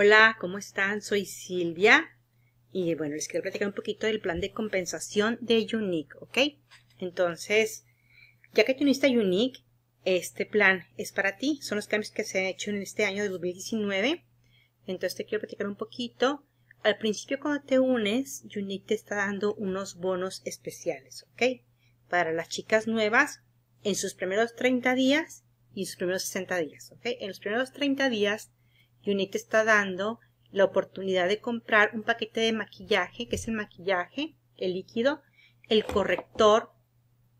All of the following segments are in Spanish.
Hola, ¿cómo están? Soy Silvia y bueno, les quiero platicar un poquito del plan de compensación de Unique, ¿ok? Entonces, ya que te uniste a Unique, este plan es para ti. Son los cambios que se han hecho en este año de 2019. Entonces te quiero platicar un poquito. Al principio cuando te unes, Unique te está dando unos bonos especiales, ¿ok? Para las chicas nuevas en sus primeros 30 días y sus primeros 60 días, ¿ok? En los primeros 30 días y te está dando la oportunidad de comprar un paquete de maquillaje, que es el maquillaje, el líquido, el corrector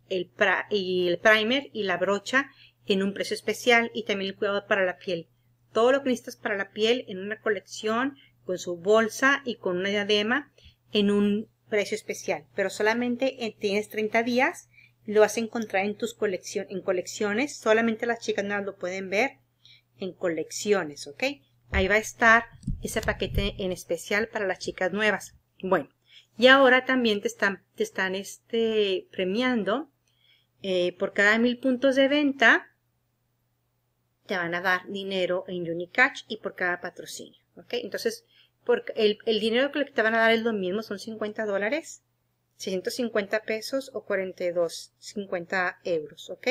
el y el primer y la brocha en un precio especial y también el cuidado para la piel. Todo lo que necesitas para la piel en una colección, con su bolsa y con una diadema en un precio especial. Pero solamente eh, tienes 30 días lo vas a encontrar en tus en colecciones. Solamente las chicas no lo pueden ver en colecciones, ¿ok? Ahí va a estar ese paquete en especial para las chicas nuevas. Bueno, y ahora también te están, este, premiando eh, por cada mil puntos de venta. Te van a dar dinero en Unicash y por cada patrocinio. Entonces, el, dinero que te van a dar es lo mismo, son 50 dólares, 650 pesos o 42, 50 euros. ¿ok?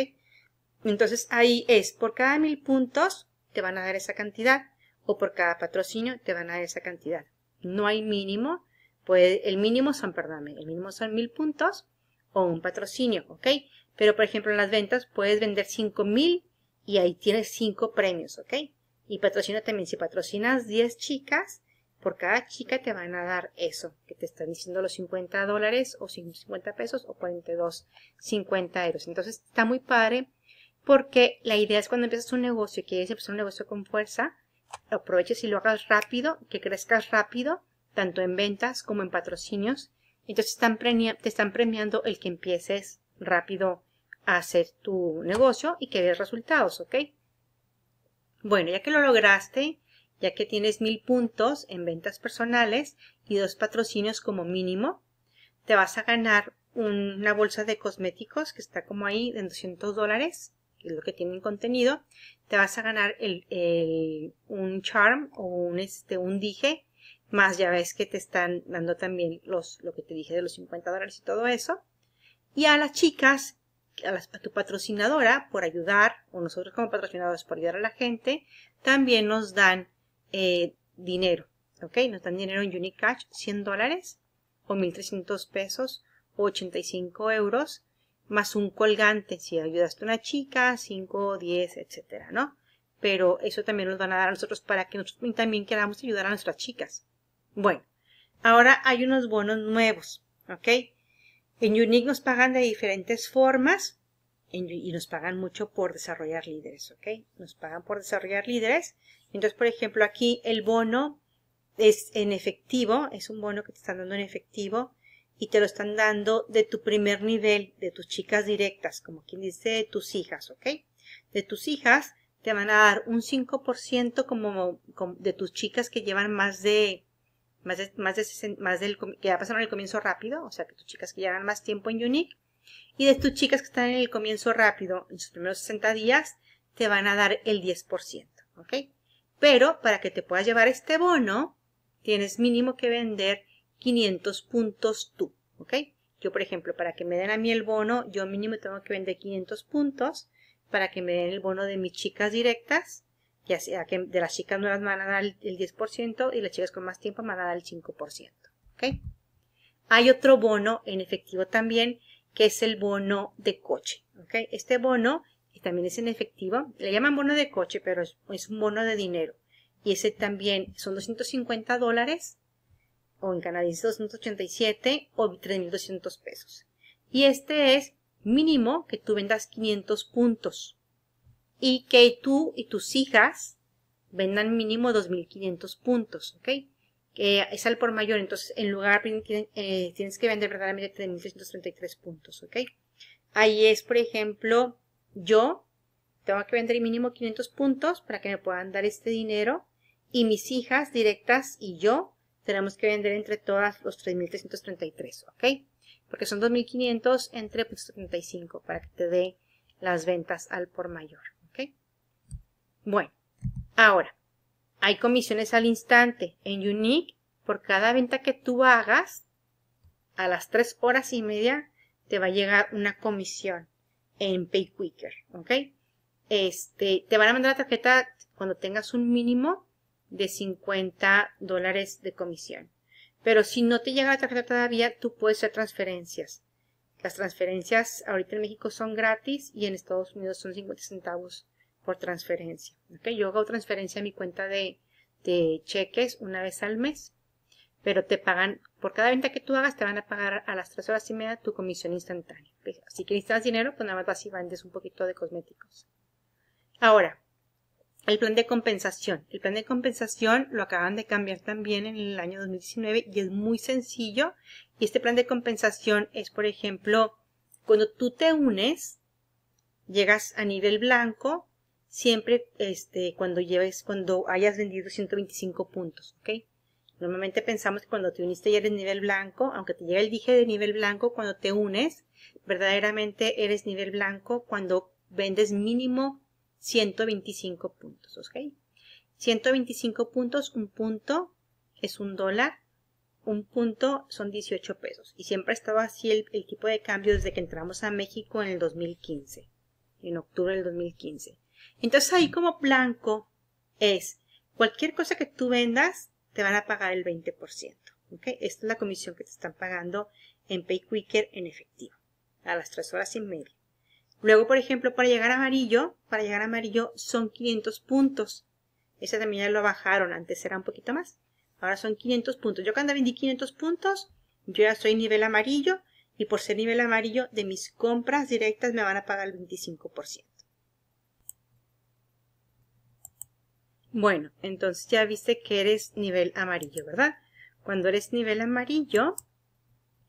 Entonces ahí es, por cada mil puntos te van a dar esa cantidad o por cada patrocinio te van a dar esa cantidad. No hay mínimo, pues el mínimo son, perdóname, el mínimo son mil puntos o un patrocinio, ¿ok? Pero por ejemplo en las ventas puedes vender cinco mil y ahí tienes cinco premios, ¿ok? Y patrocina también, si patrocinas 10 chicas, por cada chica te van a dar eso, que te están diciendo los 50 dólares o 50 pesos o 42, 50 euros. Entonces está muy padre porque la idea es cuando empiezas un negocio y quieres empezar un negocio con fuerza, aproveches y lo hagas rápido, que crezcas rápido, tanto en ventas como en patrocinios. Entonces están te están premiando el que empieces rápido a hacer tu negocio y que veas resultados, ¿ok? Bueno, ya que lo lograste, ya que tienes mil puntos en ventas personales y dos patrocinios como mínimo, te vas a ganar una bolsa de cosméticos que está como ahí de 200 dólares lo que tienen contenido, te vas a ganar el, un charm o un, este, un dije, más ya ves que te están dando también los, lo que te dije de los 50 dólares y todo eso. Y a las chicas, a, las, a tu patrocinadora por ayudar, o nosotros como patrocinadores por ayudar a la gente, también nos dan eh, dinero, ¿ok? Nos dan dinero en Unicash, 100 dólares o 1.300 pesos o 85 euros más un colgante si ayudaste a una chica, 5, 10, etcétera, ¿no? Pero eso también nos van a dar a nosotros para que nosotros también queramos ayudar a nuestras chicas. Bueno, ahora hay unos bonos nuevos, ¿ok? En Unique nos pagan de diferentes formas y nos pagan mucho por desarrollar líderes, ¿ok? Nos pagan por desarrollar líderes. Entonces, por ejemplo, aquí el bono es en efectivo, es un bono que te están dando en efectivo y te lo están dando de tu primer nivel, de tus chicas directas, como quien dice, de tus hijas, ¿ok? De tus hijas te van a dar un 5% como, de tus chicas que llevan más de más de, más de, más del que ya pasaron el comienzo rápido, o sea, que tus chicas que llevan más tiempo en Unique y de tus chicas que están en el comienzo rápido, en sus primeros 60 días, te van a dar el 10%, ¿ok? Pero para que te puedas llevar este bono, tienes mínimo que vender 500 puntos tú, ¿ok? Yo, por ejemplo, para que me den a mí el bono, yo mínimo tengo que vender 500 puntos para que me den el bono de mis chicas directas, ya sea que de las chicas nuevas me van a dar el 10% y las chicas con más tiempo me van a dar el 5%, ¿ok? Hay otro bono en efectivo también, que es el bono de coche, ¿ok? Este bono, que también es en efectivo, le llaman bono de coche, pero es, es un bono de dinero. Y ese también son 250 dólares o en canadienses 287 o 3.200 pesos. Y este es mínimo que tú vendas 500 puntos y que tú y tus hijas vendan mínimo 2.500 puntos, ¿ok? Que es al por mayor, entonces en lugar eh, tienes que vender verdaderamente 333 puntos, ¿ok? Ahí es, por ejemplo, yo tengo que vender mínimo 500 puntos para que me puedan dar este dinero y mis hijas directas y yo tenemos que vender entre todas los 3.333, ¿ok? Porque son 2.500 entre pues, para que te dé las ventas al por mayor, ¿ok? Bueno, ahora, hay comisiones al instante en Unique. Por cada venta que tú hagas, a las 3 horas y media te va a llegar una comisión en PayQuicker, ¿ok? Este, te van a mandar la tarjeta cuando tengas un mínimo de 50 dólares de comisión. Pero si no te llega la tarjeta todavía, tú puedes hacer transferencias. Las transferencias ahorita en México son gratis y en Estados Unidos son 50 centavos por transferencia. Yo hago transferencia a mi cuenta de, de cheques una vez al mes, pero te pagan, por cada venta que tú hagas, te van a pagar a las 3 horas y media tu comisión instantánea. Si necesitas dinero, pues nada más vas y vendes un poquito de cosméticos. Ahora, el plan de compensación. El plan de compensación lo acaban de cambiar también en el año 2019 y es muy sencillo. Y este plan de compensación es, por ejemplo, cuando tú te unes, llegas a nivel blanco, siempre este, cuando lleves, cuando hayas vendido 125 puntos, ¿ok? Normalmente pensamos que cuando te uniste ya eres nivel blanco, aunque te llegue el dije de nivel blanco, cuando te unes, verdaderamente eres nivel blanco cuando vendes mínimo 125 puntos, ¿ok? 125 puntos, un punto es un dólar, un punto son 18 pesos. Y siempre ha estado así el, tipo de cambio desde que entramos a México en el 2015, en octubre del 2015. Entonces ahí como blanco es cualquier cosa que tú vendas te van a pagar el 20%. ¿ok? Esta es la comisión que te están pagando en PayQuicker en efectivo a las 3 horas y media. Luego, por ejemplo, para llegar a amarillo, para llegar a amarillo son 500 puntos. Ese también ya lo bajaron, antes era un poquito más. Ahora son 500 puntos. Yo cuando vendí 500 puntos, yo ya soy nivel amarillo y por ser nivel amarillo de mis compras directas me van a pagar el 25%. Bueno, entonces ya viste que eres nivel amarillo, ¿verdad? Cuando eres nivel amarillo,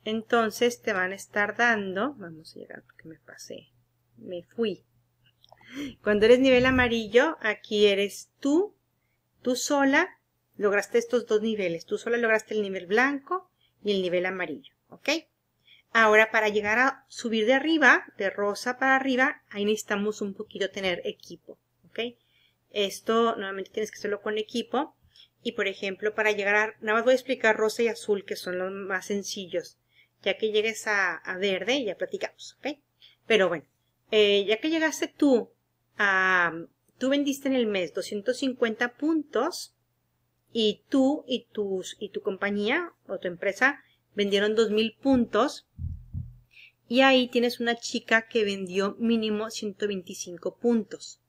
entonces te van a estar dando... Vamos a llegar porque me pasé me fui. Cuando eres nivel amarillo, aquí eres tú, tú sola, lograste estos dos niveles. Tú sola lograste el nivel blanco y el nivel amarillo, ¿ok? Ahora, para llegar a subir de arriba, de rosa para arriba, ahí necesitamos un poquito tener equipo, ¿ok? Esto, nuevamente, tienes que hacerlo con equipo. Y, por ejemplo, para llegar a... Nada más voy a explicar rosa y azul, que son los más sencillos. Ya que llegues a, a verde, ya platicamos, ¿ok? Pero bueno, eh, ya que llegaste tú a, tú vendiste en el mes 250 puntos y tú y tus, y tu compañía o tu empresa vendieron 2000 puntos y ahí tienes una chica que vendió mínimo 125 puntos.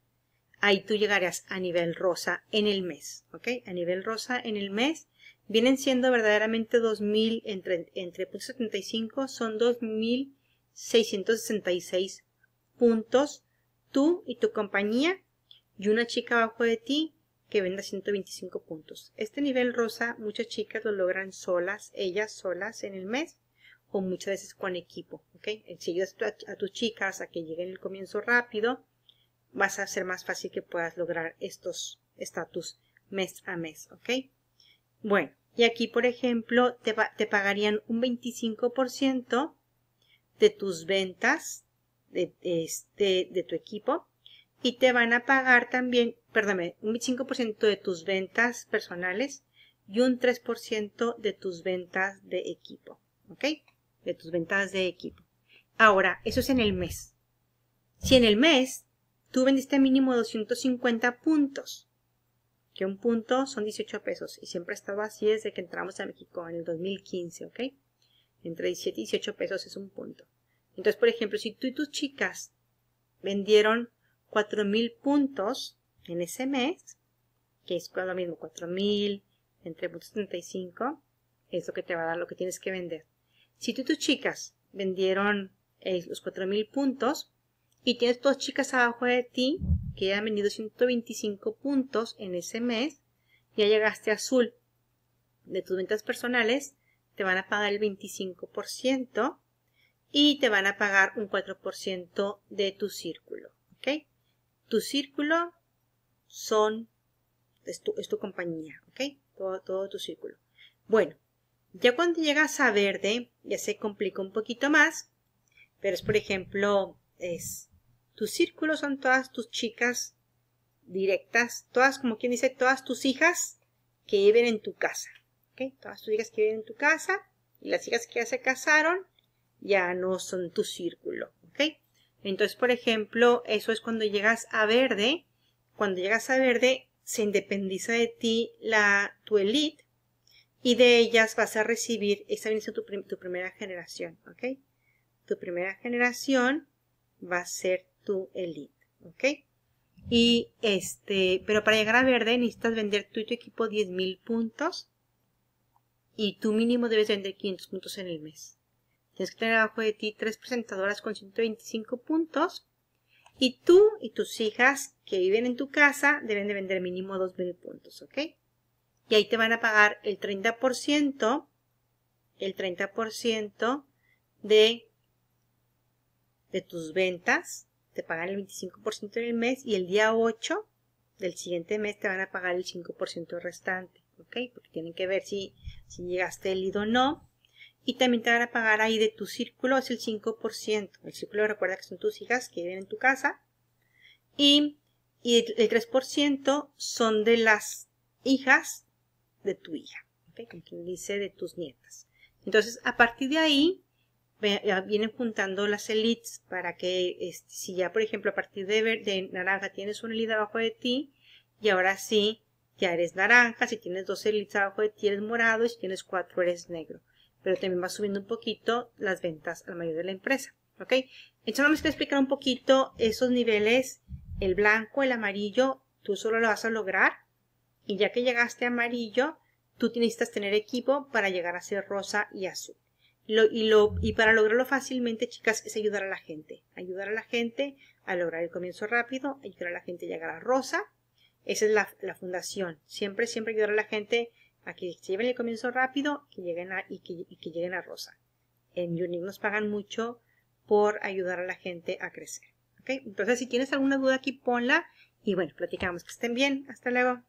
Ahí tú llegarás a nivel rosa en el mes, ¿ok? A nivel rosa en el mes vienen siendo verdaderamente 2000 entre entre son 2666 puntos, tú y tu compañía, y una chica abajo de ti que venda 125 puntos. Este nivel rosa muchas chicas lo logran solas, ellas solas en el mes o muchas veces con equipo. ¿ok? Si ayudas a tus chicas a que lleguen el comienzo rápido, vas a ser más fácil que puedas lograr estos estatus mes a mes. ¿ok? Bueno, y aquí por ejemplo te, te pagarían un 25% de tus ventas de, este, de tu equipo y te van a pagar también, perdóneme un 5% de tus ventas personales y un 3% de tus ventas de equipo, ¿ok? De tus ventas de equipo. Ahora, eso es en el mes. Si en el mes tú vendiste mínimo 250 puntos, que un punto son 18 pesos, y siempre ha estado así desde que entramos a México en el 2015, ¿ok? Entre 17 y 18 pesos es un punto. Entonces, por ejemplo, si tú y tus chicas vendieron 4.000 puntos en ese mes, que es lo mismo, 4.000 entre 35, es lo que te va a dar lo que tienes que vender. Si tú y tus chicas vendieron eh, los 4.000 puntos y tienes dos chicas abajo de ti que han vendido 125 puntos en ese mes, ya llegaste a azul. De tus ventas personales te van a pagar el 25% y te van a pagar un 4% de tu círculo. ¿Ok? Tu círculo son, es tu, compañía. ¿Ok? Todo, todo, tu círculo. Bueno, ya cuando llegas a verde, ya se complica un poquito más, pero es por ejemplo, es tu círculo son todas tus chicas directas, todas, como quien dice, todas tus hijas que viven en tu casa. ¿ok? Todas tus hijas que viven en tu casa y las hijas que ya se casaron ya no son tu círculo, ¿ok? Entonces, por ejemplo, eso es cuando llegas a verde, cuando llegas a verde se independiza de ti la, tu elite y de ellas vas a recibir, esta viene tu, tu primera generación, ¿ok? Tu primera generación va a ser tu elite, ¿ok? Y este, pero para llegar a verde necesitas vender tú y tu equipo 10.000 puntos y tú mínimo debes vender 500 puntos en el mes. Tienes que tener abajo de ti tres presentadoras con 125 puntos. Y tú y tus hijas que viven en tu casa deben de vender mínimo mil puntos, ¿ok? Y ahí te van a pagar el 30%, el 30% de, de tus ventas. Te pagan el 25% en el mes y el día 8 del siguiente mes te van a pagar el 5% restante, ¿ok? Porque tienen que ver si, si llegaste el o no y también te van a pagar ahí de tu círculo, es el 5%. El círculo recuerda que son tus hijas que viven en tu casa. Y, y el, 3% son de las hijas de tu hija, ¿okay? quien dice, de tus nietas. Entonces, a partir de ahí, vienen juntando las elites para que este, si ya por ejemplo a partir de, de naranja tienes una elite abajo de ti y ahora sí ya eres naranja, si tienes dos elites abajo de ti eres morado y si tienes cuatro eres negro pero también va subiendo un poquito las ventas al mayor de la empresa. ¿Ok? Entonces vamos a explicar un poquito esos niveles, el blanco, el amarillo, tú solo lo vas a lograr. Y ya que llegaste a amarillo, tú necesitas tener equipo para llegar a ser rosa y azul. y, lo, y para lograrlo fácilmente, chicas, es ayudar a la gente. Ayudar a la gente a lograr el comienzo rápido, ayudar a la gente a llegar a rosa. Esa es la fundación. Siempre, siempre ayudar a la gente a que lleven el comienzo rápido que lleguen y, que, lleguen a Rosa. En Unique nos pagan mucho por ayudar a la gente a crecer. ¿okay? Entonces, si tienes alguna duda aquí, ponla. Y bueno, platicamos. Que estén bien. Hasta luego.